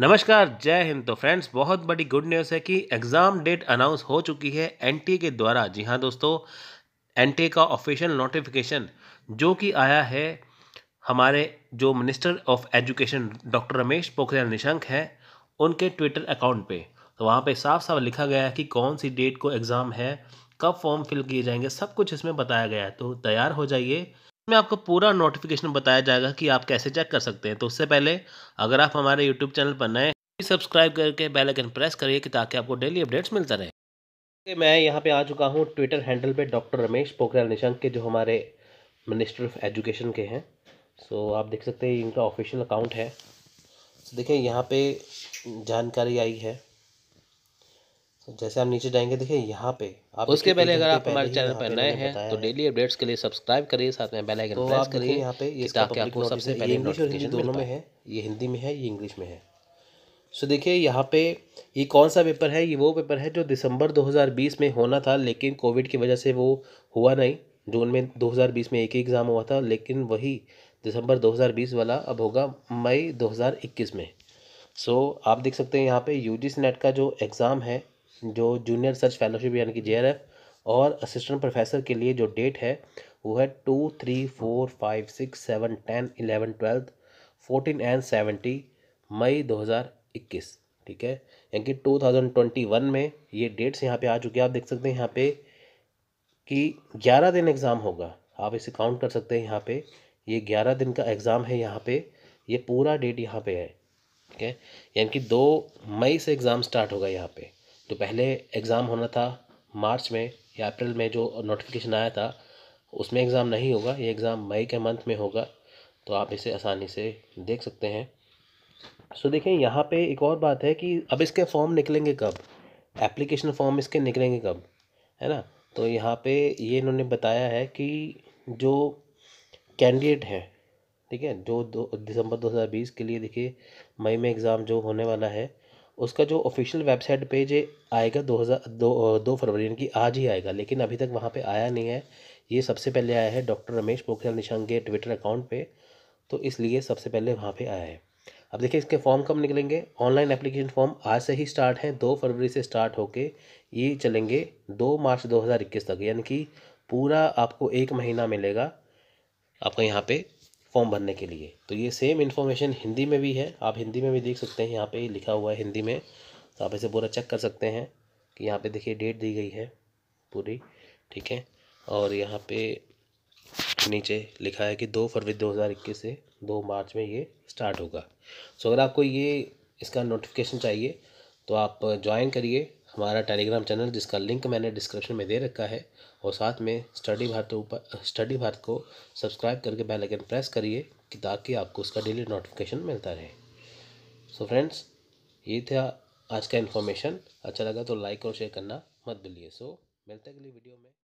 नमस्कार जय हिंद तो फ्रेंड्स बहुत बड़ी गुड न्यूज़ है कि एग्ज़ाम डेट अनाउंस हो चुकी है एन के द्वारा जी हाँ दोस्तों एन का ऑफिशियल नोटिफिकेशन जो कि आया है हमारे जो minister of education doctor Ramesh Pokhriyal Nishank हैं उनके ट्विटर अकाउंट पे तो वहाँ पे साफ साफ लिखा गया है कि कौन सी डेट को एग्ज़ाम है कब फॉर्म फिल किए जाएंगे सब कुछ इसमें बताया गया है तो तैयार हो जाइए में आपको पूरा नोटिफिकेशन बताया जाएगा कि आप कैसे चेक कर सकते हैं तो उससे पहले अगर आप हमारे यूट्यूब चैनल पर नए सब्सक्राइब करके बेल आइकन प्रेस करिए कि ताकि आपको डेली अपडेट्स मिलता रहे मैं यहाँ पे आ चुका हूँ ट्विटर हैंडल पे डॉक्टर रमेश पोखरियाल निशंक के जो हमारे मिनिस्टर ऑफ एजुकेशन के हैं सो आप देख सकते हैं इनका ऑफिशियल अकाउंट है देखिए यहाँ पर जानकारी आई है जैसे आप नीचे जाएंगे देखिए यहाँ पे आप उसके पहले अगर आप हमारे चैनल पर नए हैं तो डेली अपडेट्स के लिए सब्सक्राइब करिए साथ में बेल आइकन तो प्रेस करिए यहाँ पे ये ताकि आपको सबसे पहले इंग्लिश और हिंदी दोनों में है ये हिंदी में है ये इंग्लिश में है सो देखिए यहाँ पे ये कौन सा पेपर है ये वो पेपर है जो दिसंबर बीस में होना था लेकिन कोविड की वजह से वो हुआ नहीं जून में बीस में एक ही एग्ज़ाम हुआ था लेकिन वही दिसंबर बीस वाला अब होगा मई इक्कीस में सो so, आप देख सकते हैं यहाँ पे यू जी नेट का जो एग्ज़ाम है जो जूनियर सर्च फेलोशिप यानी कि जे और असिस्टेंट प्रोफेसर के लिए जो डेट है वो है two three four five six seven ten eleven twelfth fourteen and seventy मई दो हज़ार इक्कीस ठीक है यानी कि टू थाउजेंड ट्वेंटी वन में ये डेट्स यहाँ पे आ चुके हैं आप देख सकते हैं यहाँ पे कि ग्यारह दिन एग्ज़ाम होगा आप इसे काउंट कर सकते हैं यहाँ पे ये ग्यारह दिन का एग्ज़ाम है यहाँ पे ये पूरा डेट यहाँ पे है ठीक है यानी कि दो मई से एग्ज़ाम स्टार्ट होगा यहाँ पे तो पहले एग्ज़ाम होना था मार्च में या अप्रैल में जो नोटिफिकेशन आया था उसमें एग्ज़ाम नहीं होगा ये एग्ज़ाम मई के मंथ में होगा तो आप इसे आसानी से देख सकते हैं सो देखें यहाँ पे एक और बात है कि अब इसके फॉर्म निकलेंगे कब एप्लीकेशन फॉर्म इसके निकलेंगे कब है ना तो यहाँ पे ये इन्होंने बताया है कि जो कैंडिडेट हैं ठीक है जो दो दिसंबर 2020 के लिए देखिए मई में एग्ज़ाम जो होने वाला है उसका जो ऑफिशियल वेबसाइट पेज आएगा दो हज़ार दो दो फरवरी यानी कि आज ही आएगा लेकिन अभी तक वहाँ पे आया नहीं है ये सबसे पहले आया है डॉक्टर रमेश पोखरियाल निशंक के ट्विटर अकाउंट पे तो इसलिए सबसे पहले वहाँ पे आया है अब देखिए इसके फॉर्म कब निकलेंगे ऑनलाइन एप्लीकेशन फॉर्म आज से ही स्टार्ट हैं दो फरवरी से स्टार्ट होकर ये चलेंगे दो मार्च दो हज़ार इक्कीस तक यानी कि पूरा आपको एक महीना मिलेगा आपका यहाँ पर फॉर्म भरने के लिए तो ये सेम इन्फॉर्मेशन हिंदी में भी है आप हिंदी में भी देख सकते हैं यहाँ पे लिखा हुआ है हिंदी में तो आप इसे पूरा चेक कर सकते हैं कि यहाँ पे देखिए डेट दी गई है पूरी ठीक है और यहाँ पे नीचे लिखा है कि दो फरवरी दो हज़ार इक्कीस से दो मार्च में ये स्टार्ट होगा सो अगर आपको ये इसका नोटिफिकेशन चाहिए तो आप ज्वाइन करिए हमारा टेलीग्राम चैनल जिसका लिंक मैंने डिस्क्रिप्शन में दे रखा है और साथ में स्टडी भारत ऊपर स्टडी भारत को सब्सक्राइब करके बेल आइकन प्रेस करिए कि ताकि आपको उसका डेली नोटिफिकेशन मिलता रहे सो so फ्रेंड्स ये था आज का इन्फॉर्मेशन अच्छा लगा तो लाइक और शेयर करना मत भूलिए सो so, मिलते अगली वीडियो में